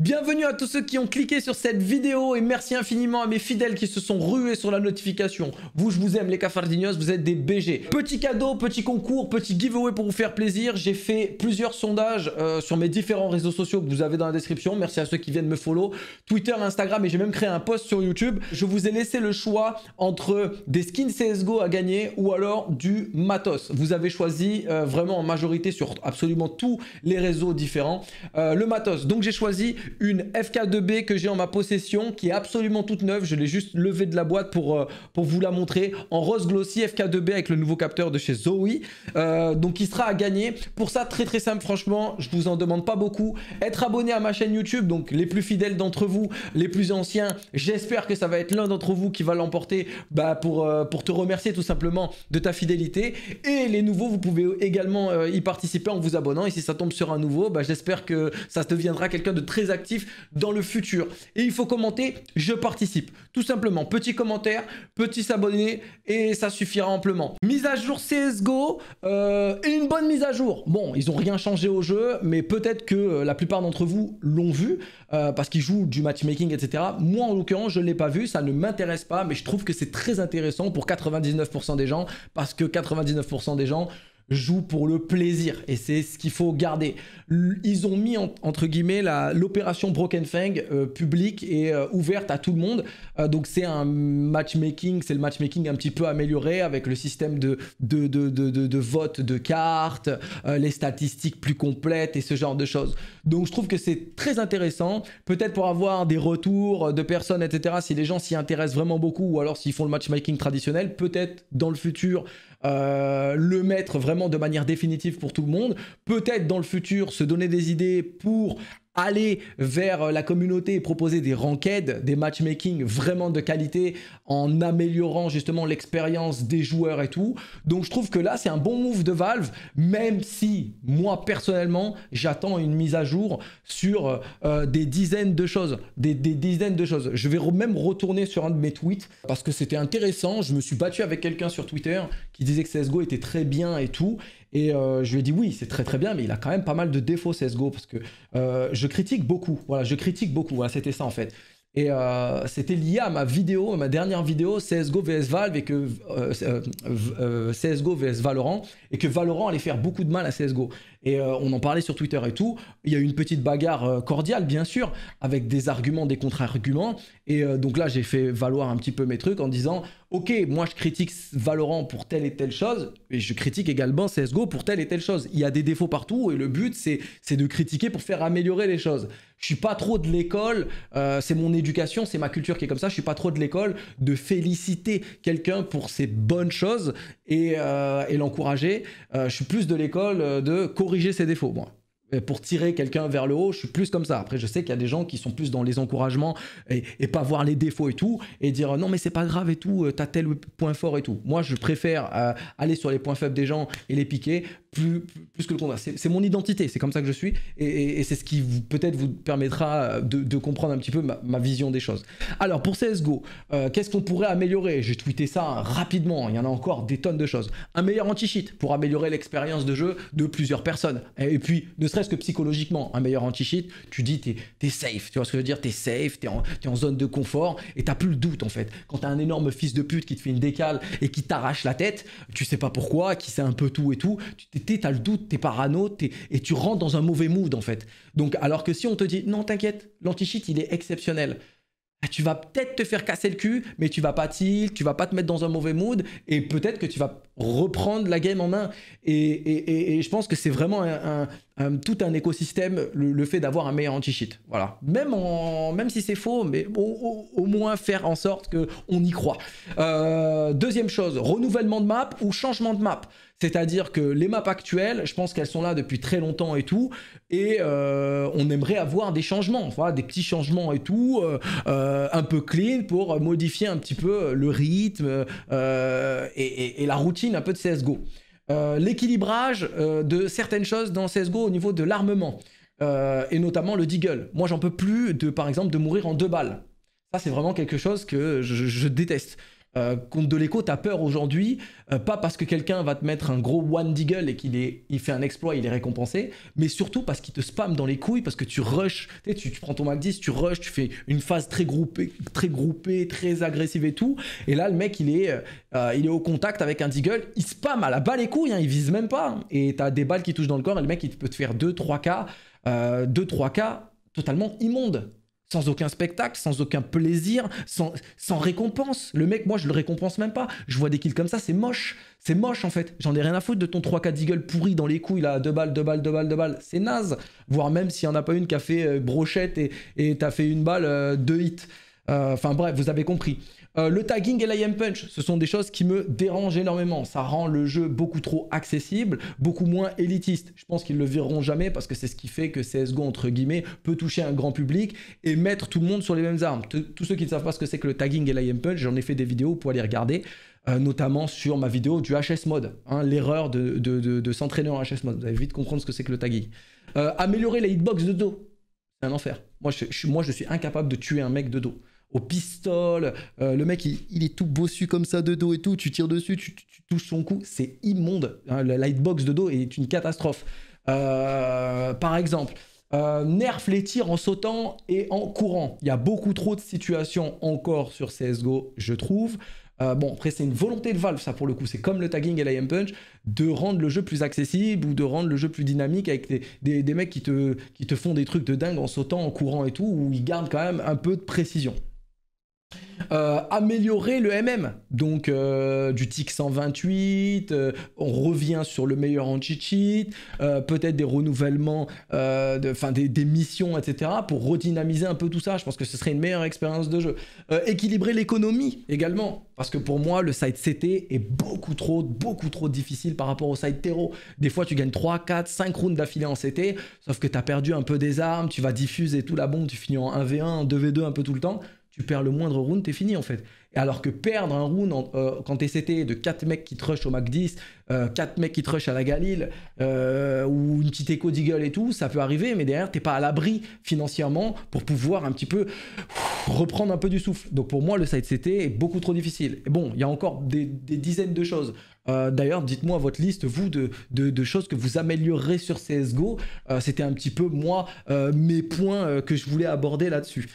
Bienvenue à tous ceux qui ont cliqué sur cette vidéo et merci infiniment à mes fidèles qui se sont rués sur la notification. Vous, je vous aime les cafardinos, vous êtes des BG. Petit cadeau, petit concours, petit giveaway pour vous faire plaisir. J'ai fait plusieurs sondages euh, sur mes différents réseaux sociaux que vous avez dans la description. Merci à ceux qui viennent me follow. Twitter, Instagram et j'ai même créé un post sur YouTube. Je vous ai laissé le choix entre des skins CSGO à gagner ou alors du matos. Vous avez choisi euh, vraiment en majorité sur absolument tous les réseaux différents euh, le matos. Donc j'ai choisi une FK2B que j'ai en ma possession qui est absolument toute neuve. Je l'ai juste levé de la boîte pour, euh, pour vous la montrer en rose glossy FK2B avec le nouveau capteur de chez Zoe. Euh, donc il sera à gagner. Pour ça, très très simple, franchement, je vous en demande pas beaucoup. Être abonné à ma chaîne YouTube, donc les plus fidèles d'entre vous, les plus anciens, j'espère que ça va être l'un d'entre vous qui va l'emporter bah, pour, euh, pour te remercier tout simplement de ta fidélité. Et les nouveaux, vous pouvez également y participer en vous abonnant. Et si ça tombe sur un nouveau, bah, j'espère que ça deviendra quelqu'un de très actif dans le futur. Et il faut commenter « Je participe ». Tout simplement, petit commentaire, petit s'abonner et ça suffira amplement. Mise à jour CSGO, euh, une bonne mise à jour. Bon, ils ont rien changé au jeu, mais peut-être que euh, la plupart d'entre vous l'ont vu euh, parce qu'ils jouent du matchmaking, etc. Moi, en l'occurrence, je ne l'ai pas vu, ça ne m'intéresse pas, mais je trouve que c'est très intéressant pour 99% des gens parce que 99% des gens Joue pour le plaisir et c'est ce qu'il faut garder. Ils ont mis entre guillemets l'opération Broken Fang euh, publique et euh, ouverte à tout le monde. Euh, donc c'est un matchmaking, c'est le matchmaking un petit peu amélioré avec le système de, de, de, de, de vote de cartes, les statistiques plus complètes et ce genre de choses. Donc je trouve que c'est très intéressant. Peut-être pour avoir des retours de personnes, etc. Si les gens s'y intéressent vraiment beaucoup ou alors s'ils font le matchmaking traditionnel, peut-être dans le futur euh, le mettre vraiment de manière définitive pour tout le monde. Peut-être dans le futur se donner des idées pour aller vers euh, la communauté et proposer des ranked, des matchmaking vraiment de qualité en améliorant justement l'expérience des joueurs et tout. Donc je trouve que là c'est un bon move de Valve, même si moi personnellement j'attends une mise à jour sur euh, euh, des dizaines de choses, des, des, dizaines de choses. Je vais même retourner sur un de mes tweets parce que c'était intéressant. Je me suis battu avec quelqu'un sur Twitter qui disait que CS:GO était très bien et tout. Et euh, je lui ai dit oui, c'est très très bien, mais il a quand même pas mal de défauts CSGO parce que euh, je critique beaucoup. Voilà, je critique beaucoup. Voilà, hein, c'était ça en fait. Et euh, c'était lié à ma vidéo, à ma dernière vidéo CSGO vs Valve et que CSGO vs Valorant et que Valorant allait faire beaucoup de mal à CSGO. Et euh, on en parlait sur Twitter et tout. Il y a eu une petite bagarre euh, cordiale, bien sûr, avec des arguments, des contre-arguments. Et euh, donc là, j'ai fait valoir un petit peu mes trucs en disant Ok, moi je critique Valorant pour telle et telle chose, et je critique également CSGO pour telle et telle chose. Il y a des défauts partout, et le but c'est de critiquer pour faire améliorer les choses. Je suis pas trop de l'école, c'est mon éducation, c'est ma culture qui est comme ça. Je suis pas trop de l'école de féliciter quelqu'un pour ses bonnes choses et, l'encourager. je suis plus de l'école de corriger ses défauts, moi. Euh, pour tirer quelqu'un vers le haut, je suis plus comme ça. Après, je sais qu'il y a des gens qui sont plus dans les encouragements et, pas voir les défauts et tout, et dire non mais c'est pas grave et tout, euh, t'as tel point fort et tout. Moi, je préfère euh, aller sur les points faibles des gens et les piquer plus, plus que le contraire. C'est mon identité, c'est comme ça que je suis, et, c'est ce qui peut-être vous permettra de, comprendre un petit peu ma, vision des choses. Alors pour CSGO, qu'est-ce qu'on pourrait améliorer J'ai tweeté ça rapidement, il y en a encore des tonnes de choses. Un meilleur anti-cheat pour améliorer l'expérience de jeu de plusieurs personnes, et puis ne serait que psychologiquement, un meilleur anti shit tu dis t'es es safe, tu vois ce que je veux dire, t'es safe, t'es en, en zone de confort et t'as plus le doute en fait. Quand t'as un énorme fils de pute qui te fait une décale et qui t'arrache la tête, tu sais pas pourquoi, qui sait un peu tout et tout, t'as le doute, t'es parano et tu rentres dans un mauvais mood en fait. Donc alors que si on te dit non t'inquiète, lanti shit il est exceptionnel. Ah, tu vas peut-être te faire casser le cul, mais tu vas pas tu vas pas te mettre dans un mauvais mood, et peut-être que tu vas reprendre la game en main. Et, je pense que c'est vraiment tout un écosystème, le, fait d'avoir un meilleur anti-cheat. Voilà. Même, même si c'est faux, mais au, moins faire en sorte qu'on y croit. Euh, deuxième chose, renouvellement de map ou changement de map. C'est-à-dire que les maps actuelles, je pense qu'elles sont là depuis très longtemps et tout, et euh, on aimerait avoir des changements, des petits changements et tout, euh, un peu clean pour modifier un petit peu le rythme et la routine un peu de CSGO. Euh, l'équilibrage euh, de certaines choses dans CSGO au niveau de l'armement. Euh, et notamment le deagle. Moi, j'en peux plus, de, par exemple, de mourir en deux balles. Ça, c'est vraiment quelque chose que je déteste. Euh, Compte de l'écho, t'as peur aujourd'hui, euh, pas parce que quelqu'un va te mettre un gros one deagle et qu'il est, il fait un exploit, il est récompensé, mais surtout parce qu'il te spam dans les couilles, parce que tu rushes, tu, prends ton mal 10, tu rushes, tu fais une phase très groupée, très groupée, très agressive et tout, et là le mec il est, euh, il est au contact avec un deagle, il spam à la balle les couilles, hein, il vise même pas, hein. et t'as des balles qui touchent dans le corps, et le mec il peut te faire 2-3K, 2-3K totalement immonde sans aucun spectacle, sans aucun plaisir, sans, récompense. Le mec, moi, je le récompense même pas. Je vois des kills comme ça, c'est moche. C'est moche, en fait. J'en ai rien à foutre de ton 3-4 deagle pourri dans les couilles, là. Deux balles, deux balles, deux balles, deux balles. C'est naze. Voire même s'il n'y en a pas une qui a fait euh, brochette et t'as fait une balle, euh, deux hits. Euh, enfin bref, vous avez compris. Euh, le tagging et l'IM punch, ce sont des choses qui me dérangent énormément. Ça rend le jeu beaucoup trop accessible, beaucoup moins élitiste. Je pense qu'ils le verront jamais parce que c'est ce qui fait que CSGO, entre guillemets, peut toucher un grand public et mettre tout le monde sur les mêmes armes. Tous ceux qui ne savent pas ce que c'est que le tagging et l'IM punch, j'en ai fait des vidéos, pour aller regarder. Euh, notamment sur ma vidéo du HS mode, hein, l'erreur de, s'entraîner en HS mode. Vous allez vite comprendre ce que c'est que le tagging. améliorer les hitbox de dos, c'est un enfer. Moi moi je suis incapable de tuer un mec de dos au pistol euh, le mec, il, est tout bossu comme ça de dos et tout. Tu tires dessus, tu, touches son cou. C'est immonde. Hein, la lightbox de dos est une catastrophe. Euh, par exemple, euh, nerf les tirs en sautant et en courant. Il y a beaucoup trop de situations encore sur CSGO, je trouve. bon, après, c'est une volonté de Valve, ça pour le coup. C'est comme le tagging et l'IM Punch, de rendre le jeu plus accessible ou de rendre le jeu plus dynamique avec des, mecs qui te, qui te font des trucs de dingue en sautant, en courant et tout, où ils gardent quand même un peu de précision. Euh, améliorer le MM. Donc euh, du TIC 128, euh, on revient sur le meilleur anti-cheat, peut-être des renouvellements, enfin des, des, missions, etc. pour redynamiser un peu tout ça. Je pense que ce serait une meilleure expérience de jeu. équilibrer l'économie également, parce que pour moi le site CT est beaucoup trop, beaucoup trop difficile par rapport au site terreau. Des fois tu gagnes 3, 4, 5 rounds d'affilée en CT, sauf que tu as perdu un peu des armes, tu vas diffuser tout la bombe, tu finis en 1v1, en 2v2 un peu tout le temps tu perds le moindre round, t'es fini en fait. Alors que perdre un round euh, quand t'es CT de 4 mecs qui te rush au MAC 10, 4 euh, mecs qui te rush à la Galil, euh, ou une petite écho d'Eagle et tout, ça peut arriver, mais derrière t'es pas à l'abri financièrement pour pouvoir un petit peu reprendre un peu du souffle. Donc pour moi, le side CT est beaucoup trop difficile. Et bon, il y a encore des, dizaines de choses. D'ailleurs, dites-moi votre liste, vous, de, de, de, choses que vous améliorerez sur CSGO. C'était un petit peu, moi, mes points que je voulais aborder là-dessus.